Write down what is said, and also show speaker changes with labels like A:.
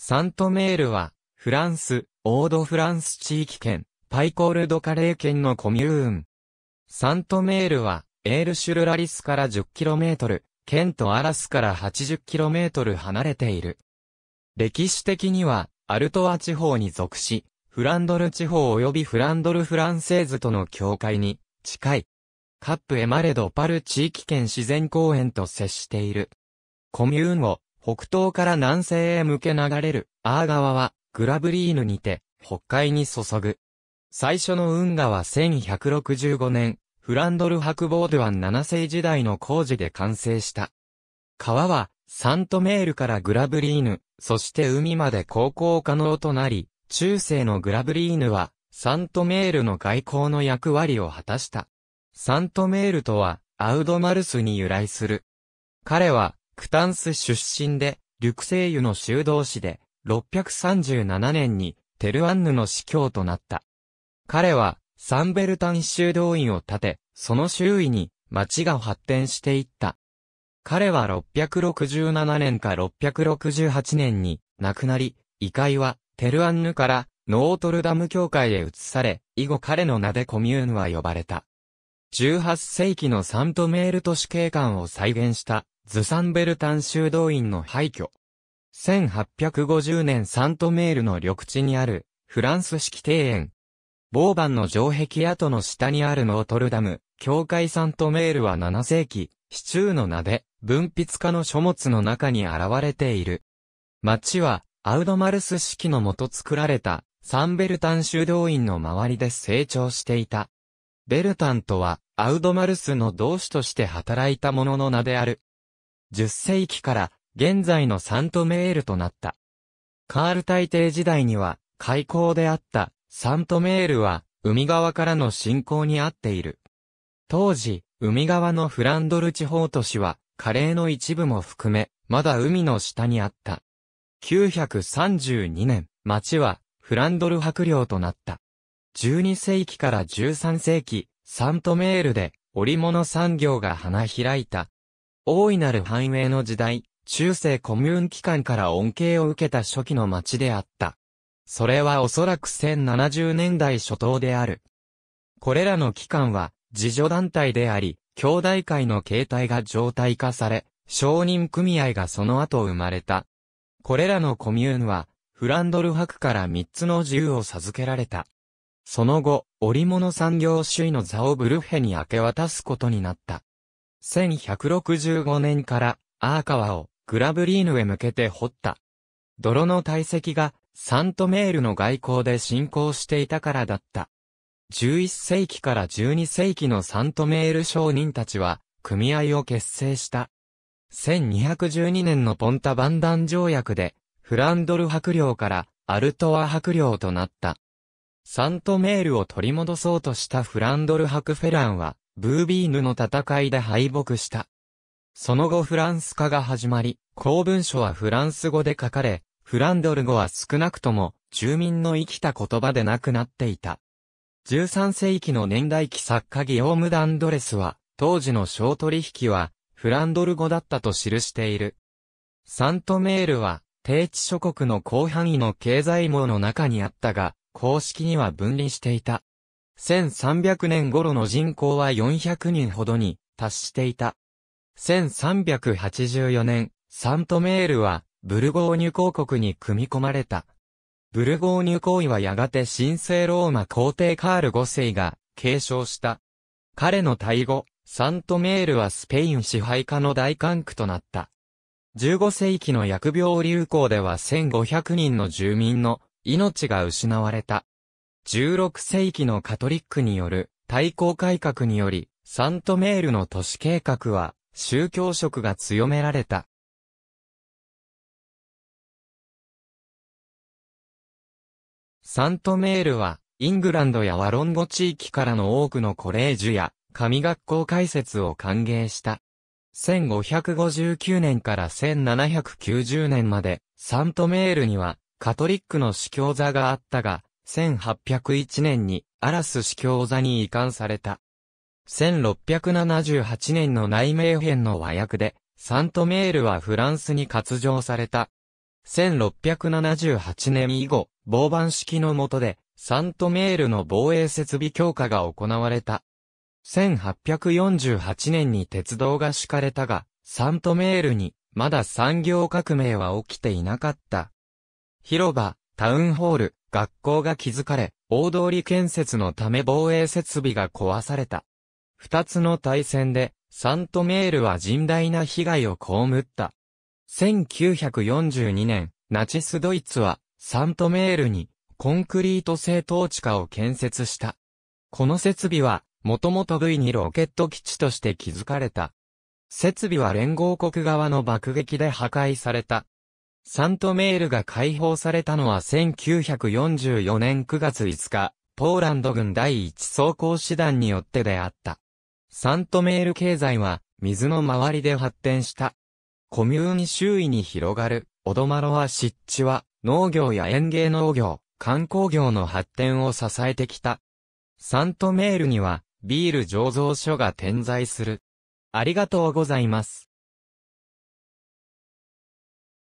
A: サントメールは、フランス、オードフランス地域圏、パイコールドカレー圏のコミューン。サントメールは、エールシュルラリスから 10km、県とアラスから 80km 離れている。歴史的には、アルトア地方に属し、フランドル地方及びフランドルフランセーズとの境界に、近い。カップエマレドパル地域圏自然公園と接している。コミューンを北東から南西へ向け流れる、アー川は、グラブリーヌにて、北海に注ぐ。最初の運河は1165年、フランドル博ボードワン7世時代の工事で完成した。川は、サントメールからグラブリーヌ、そして海まで航行可能となり、中世のグラブリーヌは、サントメールの外交の役割を果たした。サントメールとは、アウドマルスに由来する。彼は、クタンス出身で、リュクセイユの修道士で、637年にテルアンヌの司教となった。彼は、サンベルタン修道院を建て、その周囲に町が発展していった。彼は667年か668年に亡くなり、遺骸はテルアンヌからノートルダム教会へ移され、以後彼の名でコミューンは呼ばれた。18世紀のサントメール都市景観を再現したズサンベルタン修道院の廃墟。1850年サントメールの緑地にあるフランス式庭園。ボーバンの城壁跡の下にあるノートルダム、教会サントメールは7世紀、市中の名で、文筆家の書物の中に現れている。町は、アウドマルス式のもと作られた、サンベルタン修道院の周りで成長していた。ベルタンとは、アウドマルスの同志として働いた者の名である。10世紀から、現在のサントメールとなった。カール大帝時代には、開港であったサントメールは、海側からの侵攻にあっている。当時、海側のフランドル地方都市は、カレーの一部も含め、まだ海の下にあった。932年、町は、フランドル伯領となった。12世紀から13世紀、サントメールで織物産業が花開いた。大いなる繁栄の時代、中世コミューン機関から恩恵を受けた初期の町であった。それはおそらく1070年代初頭である。これらの機関は、自助団体であり、兄弟会の形態が常態化され、承認組合がその後生まれた。これらのコミューンは、フランドル博から3つの自由を授けられた。その後、織物産業主位の座をブルッヘに明け渡すことになった。1165年から、アーカワをグラブリーヌへ向けて掘った。泥の堆積がサントメールの外交で進行していたからだった。11世紀から12世紀のサントメール商人たちは組合を結成した。1212年のポンタ・バンダン条約でフランドル白領からアルトワ白領となった。サントメールを取り戻そうとしたフランドル・ハクフェランは、ブービーヌの戦いで敗北した。その後フランス化が始まり、公文書はフランス語で書かれ、フランドル語は少なくとも、住民の生きた言葉でなくなっていた。13世紀の年代記作家ギオーム・ダンドレスは、当時の小取引は、フランドル語だったと記している。サントメールは、低地諸国の広範囲の経済網の中にあったが、公式には分離していた。1300年頃の人口は400人ほどに達していた。1384年、サントメールはブルゴーニュ公国に組み込まれた。ブルゴーニュ公位はやがて神聖ローマ皇帝カール5世が継承した。彼の対後、サントメールはスペイン支配下の大管区となった。15世紀の薬病流行では1500人の住民の命が失われた。16世紀のカトリックによる対抗改革により、サントメールの都市計画は宗教色が強められた。サントメールは、イングランドやワロンゴ地域からの多くのコレージュや、神学校開設を歓迎した。1559年から1790年まで、サントメールには、カトリックの司教座があったが、1801年にアラス司教座に移管された。1678年の内名編の和訳で、サントメールはフランスに割譲された。1678年以後、防番式の下で、サントメールの防衛設備強化が行われた。1848年に鉄道が敷かれたが、サントメールに、まだ産業革命は起きていなかった。広場、タウンホール、学校が築かれ、大通り建設のため防衛設備が壊された。二つの大戦で、サントメールは甚大な被害を被った。1942年、ナチスドイツは、サントメールに、コンクリート製統治下を建設した。この設備は、もともと V にロケット基地として築かれた。設備は連合国側の爆撃で破壊された。サントメールが解放されたのは1944年9月5日、ポーランド軍第一装甲師団によってであった。サントメール経済は、水の周りで発展した。コミューニ周囲に広がる、オドマロア湿地は、農業や園芸農業、観光業の発展を支えてきた。サントメールには、ビール醸造所が点在する。ありがとうございます。